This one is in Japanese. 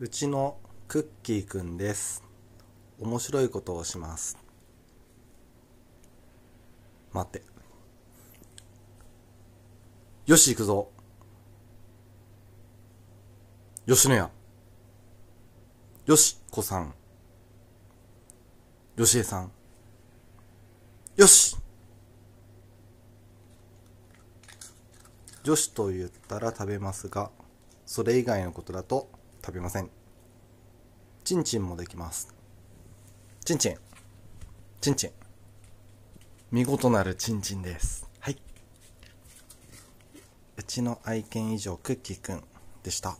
うちのクッキーくんです。面白いことをします。待って。よし、行くぞ。吉野家。よし、子さん。よしえさん。よし女子と言ったら食べますが、それ以外のことだと食べませんチンチンもできますチンチンチンチン見事なるチンチンですはいうちの愛犬以上クッキーくんでした